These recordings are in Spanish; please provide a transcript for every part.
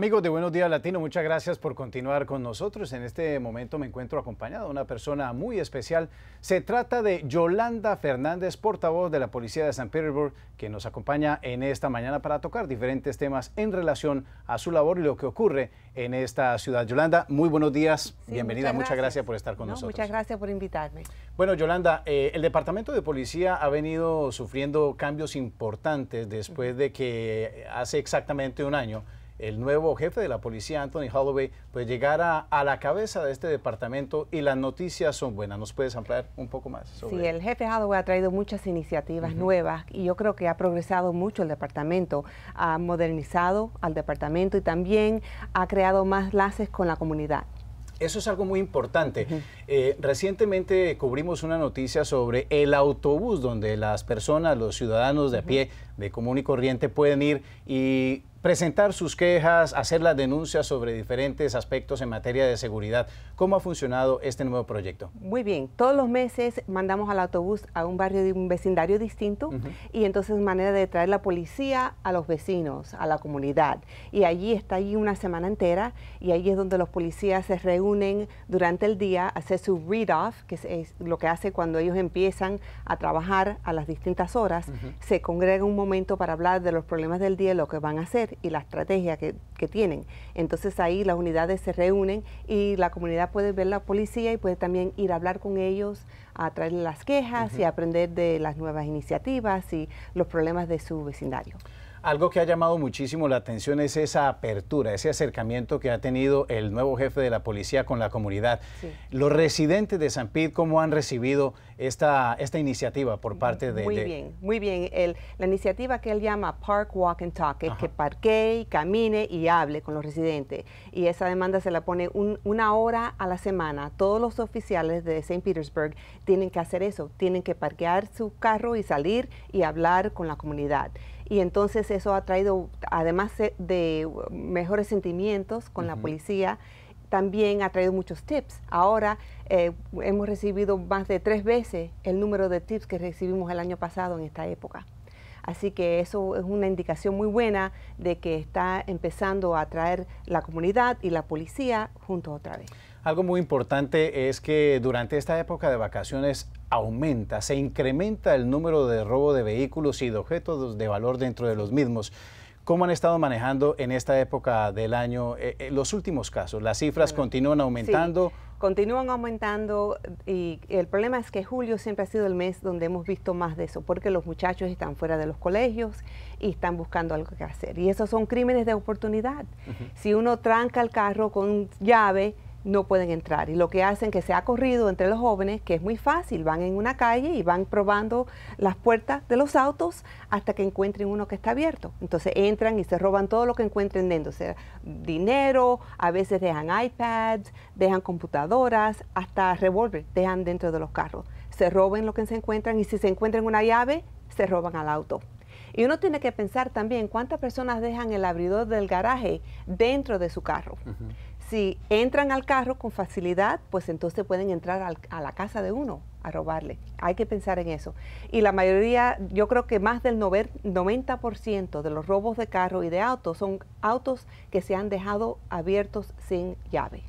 Amigos de Buenos Días Latino, muchas gracias por continuar con nosotros. En este momento me encuentro acompañado de una persona muy especial. Se trata de Yolanda Fernández, portavoz de la Policía de San Petersburg, que nos acompaña en esta mañana para tocar diferentes temas en relación a su labor y lo que ocurre en esta ciudad. Yolanda, muy buenos días, bienvenida, muchas gracias. por estar con nosotros. Muchas gracias por invitarme. Bueno, Yolanda, eh, el Departamento de Policía ha venido sufriendo cambios importantes después de que hace exactamente un año el nuevo jefe de la policía, Anthony Holloway, pues llegara a la cabeza de este departamento y las noticias son buenas. ¿Nos puedes ampliar un poco más? Sobre sí, el jefe Holloway ha traído muchas iniciativas nuevas y yo creo que ha progresado mucho el departamento, ha modernizado al departamento y también ha creado más laces con la comunidad. Eso es algo muy importante. Eh, recientemente cubrimos una noticia sobre el autobús donde las personas, los ciudadanos de a pie, de común y corriente, pueden ir y presentar sus quejas, hacer las denuncias sobre diferentes aspectos en materia de seguridad. ¿Cómo ha funcionado este nuevo proyecto? Muy bien, todos los meses mandamos al autobús a un barrio de un vecindario distinto y entonces manera de traer la policía a los vecinos, a la comunidad. Y allí está ahí una semana entera y ahí es donde los policías se reúnen durante el día, hacer su read-off, que es, lo que hace cuando ellos empiezan a trabajar a las distintas horas, se congrega un momento para hablar de los problemas del día, lo que van a hacer y la estrategia que, tienen. Entonces ahí las unidades se reúnen y la comunidad puede ver la policía y puede también ir a hablar con ellos, a traerle las quejas y aprender de las nuevas iniciativas y los problemas de su vecindario. Algo que ha llamado muchísimo la atención es esa apertura, ese acercamiento que ha tenido el nuevo jefe de la policía con la comunidad. Los residentes de San Pete, ¿cómo han recibido esta, esta iniciativa por parte de...? Muy bien, muy bien. la iniciativa que él llama Park, Walk and Talk, que parquee, camine y hable con los residentes. Y esa demanda se la pone una hora a la semana. Todos los oficiales de St. Petersburg tienen que hacer eso, tienen que parquear su carro y salir y hablar con la comunidad. Y entonces eso ha traído, además eh, de mejores sentimientos con la policía, también ha traído muchos tips. Ahora eh, hemos recibido más de tres veces el número de tips que recibimos el año pasado en esta época. Así que eso es una indicación muy buena de que está empezando a atraer la comunidad y la policía juntos otra vez. Algo muy importante es que durante esta época de vacaciones aumenta, se incrementa el número de robo de vehículos y de objetos de valor dentro de los mismos. ¿Cómo han estado manejando en esta época del año eh, eh, los últimos casos? ¿Las cifras continúan aumentando? continúan aumentando y el problema es que julio siempre ha sido el mes donde hemos visto más de eso, porque los muchachos están fuera de los colegios y están buscando algo que hacer. Y esos son crímenes de oportunidad. Si uno tranca el carro con llave, no pueden entrar. Y lo que hacen que se ha corrido entre los jóvenes, que es muy fácil, van en una calle y van probando las puertas de los autos hasta que encuentren uno que está abierto. Entonces entran y se roban todo lo que encuentren dentro, sea, dinero, a veces dejan iPads, dejan computadoras, hasta revólver, dejan dentro de los carros. Se roben lo que se encuentran y si se encuentran una llave, se roban al auto. Y uno tiene que pensar también cuántas personas dejan el abridor del garaje dentro de su carro si entran al carro con facilidad, pues entonces pueden entrar a la casa de uno a robarle. Hay que pensar en eso. Y la mayoría, yo creo que más del 90% de los robos de carro y de autos son autos que se han dejado abiertos sin llave.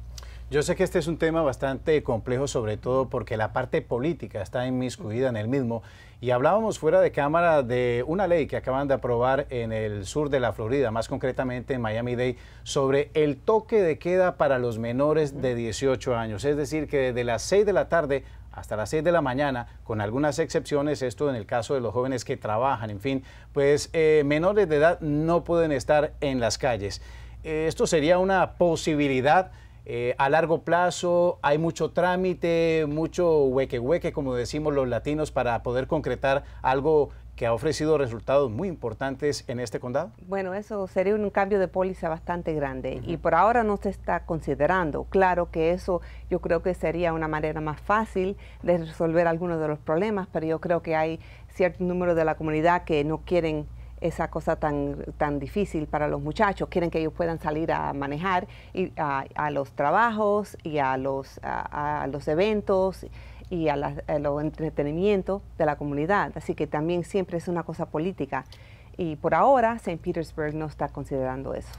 Yo sé que este es un tema bastante complejo, sobre todo porque la parte política está inmiscuida en el mismo. Y hablábamos fuera de cámara de una ley que acaban de aprobar en el sur de la Florida, más concretamente en Miami-Dade, sobre el toque de queda para los menores de 18 años. Es decir, que desde las 6 de la tarde hasta las 6 de la mañana, con algunas excepciones, esto en el caso de los jóvenes que trabajan, en fin, pues eh, menores de edad no pueden estar en las calles. Eh, esto sería una posibilidad eh, a largo plazo, hay mucho trámite, mucho hueque hueque, como decimos los latinos, para poder concretar algo que ha ofrecido resultados muy importantes en este condado? Bueno, eso sería un cambio de póliza bastante grande y por ahora no se está considerando. Claro que eso yo creo que sería una manera más fácil de resolver algunos de los problemas, pero yo creo que hay cierto número de la comunidad que no quieren esa cosa tan, tan difícil para los muchachos. Quieren que ellos puedan salir a manejar a, los trabajos y a los, a, los eventos y a, los entretenimientos de la comunidad. Así que también siempre es una cosa política. Y por ahora St. Petersburg no está considerando eso.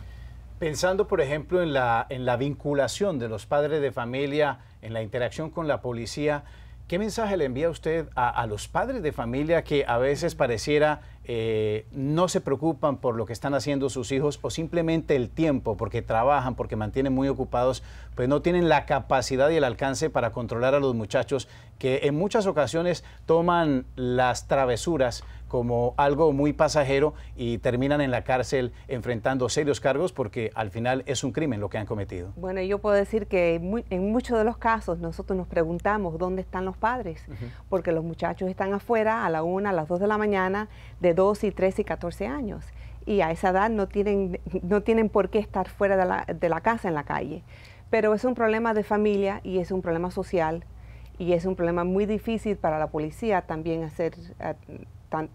Pensando, por ejemplo, en la, vinculación de los padres de familia, en la interacción con la policía, ¿Qué mensaje le envía usted a, a, los padres de familia que a veces pareciera eh, no se preocupan por lo que están haciendo sus hijos o simplemente el tiempo, porque trabajan, porque mantienen muy ocupados, pues no tienen la capacidad y el alcance para controlar a los muchachos que en muchas ocasiones toman las travesuras como algo muy pasajero y terminan en la cárcel enfrentando serios cargos porque al final es un crimen lo que han cometido. Bueno, yo puedo decir que en muchos de los casos nosotros nos preguntamos dónde están los padres, porque los muchachos están afuera a la una, a las dos de la mañana, de dos 2 y 3 y 14 años. Y a esa edad no tienen, no tienen por qué estar fuera de la, casa, en la calle. Pero es un problema de familia y es un problema social y es un problema muy difícil para la policía también hacer, eh,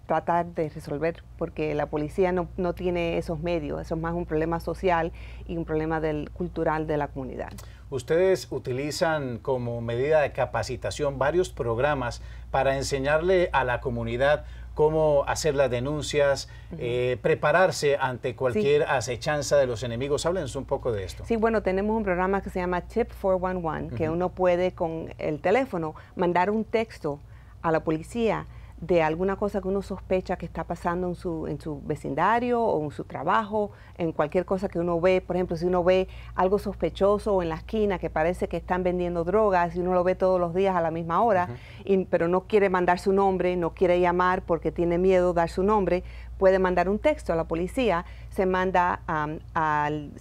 tratar de resolver, porque la policía no, tiene esos medios, eso es más un problema social y un problema del, cultural de la comunidad. Ustedes utilizan como medida de capacitación varios programas para enseñarle a la comunidad cómo hacer las denuncias, eh, prepararse ante cualquier acechanza de los enemigos. Háblenos un poco de esto. Sí, bueno, tenemos un programa que se llama Chip 411, que uno puede con el teléfono mandar un texto a la policía de alguna cosa que uno sospecha que está pasando en su, en su vecindario o en su trabajo, en cualquier cosa que uno ve, por ejemplo, si uno ve algo sospechoso en la esquina que parece que están vendiendo drogas y uno lo ve todos los días a la misma hora, y, pero no quiere mandar su nombre, no quiere llamar porque tiene miedo dar su nombre, puede mandar un texto a la policía, se manda al,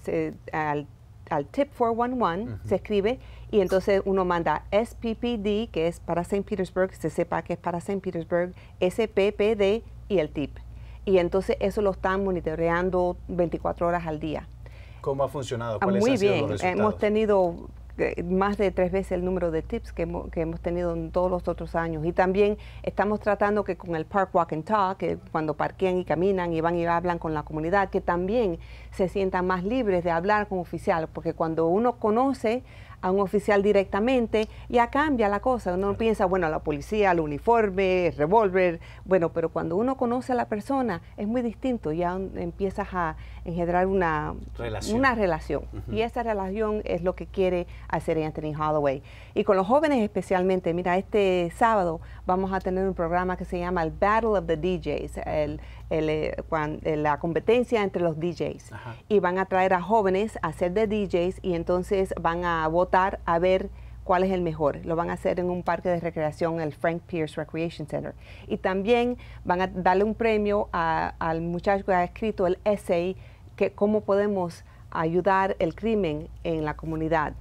al al TIP 411, se escribe, y entonces uno manda SPPD, que es para St. Petersburg, se sepa que es para St. Petersburg, SPPD y el TIP. Y entonces eso lo están monitoreando 24 horas al día. ¿Cómo ha funcionado? Ah, muy bien, hemos tenido más de tres veces el número de tips que hemos, tenido en todos los otros años. Y también estamos tratando que con el Park Walk and Talk, que cuando parquean y caminan y van y hablan con la comunidad, que también se sientan más libres de hablar con oficial, porque cuando uno conoce a un oficial directamente, ya cambia la cosa. Uno piensa, bueno, la policía, el uniforme, el revólver, bueno, pero cuando uno conoce a la persona es muy distinto, ya empiezas a engendrar una relación. Una relación. Y esa relación es lo que quiere hacer Anthony Holloway. Y con los jóvenes especialmente, mira, este sábado vamos a tener un programa que se llama el Battle of the DJs, eh, eh, la competencia entre los DJs. Y van a traer a jóvenes a ser de DJs y entonces van a votar a ver cuál es el mejor. Lo van a hacer en un parque de recreación, el Frank Pierce Recreation Center. Y también van a darle un premio al muchacho que ha escrito el essay, que cómo podemos ayudar el crimen en la comunidad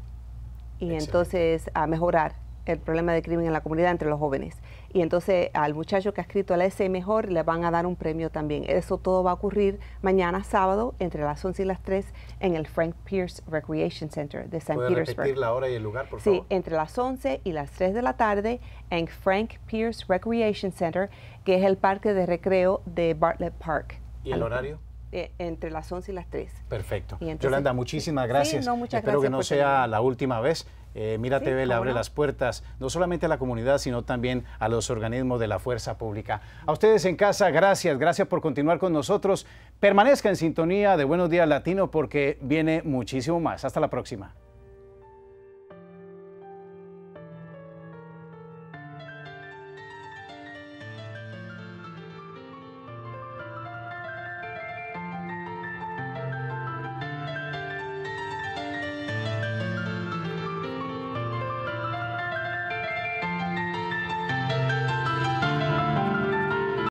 y entonces a mejorar el problema de crimen en la comunidad entre los jóvenes y entonces al muchacho que ha escrito el S mejor le van a dar un premio también. Eso todo va a ocurrir mañana sábado entre las 11 y las 3 en el Frank Pierce Recreation Center de San Petersburg. repetir la hora y el lugar, por favor? Sí, entre las 11 y las 3 de la tarde en Frank Pierce Recreation Center, que es el parque de recreo de Bartlett Park. ¿Y el horario? Eh, entre las 11 y las 3 Perfecto. Yolanda, muchísimas gracias. Espero que no sea la última vez. Eh, Mira TV le abre las puertas no solamente a la comunidad, sino también a los organismos de la fuerza pública. A ustedes en casa, gracias, gracias por continuar con nosotros. Permanezca en sintonía de Buenos Días Latino porque viene muchísimo más. Hasta la próxima.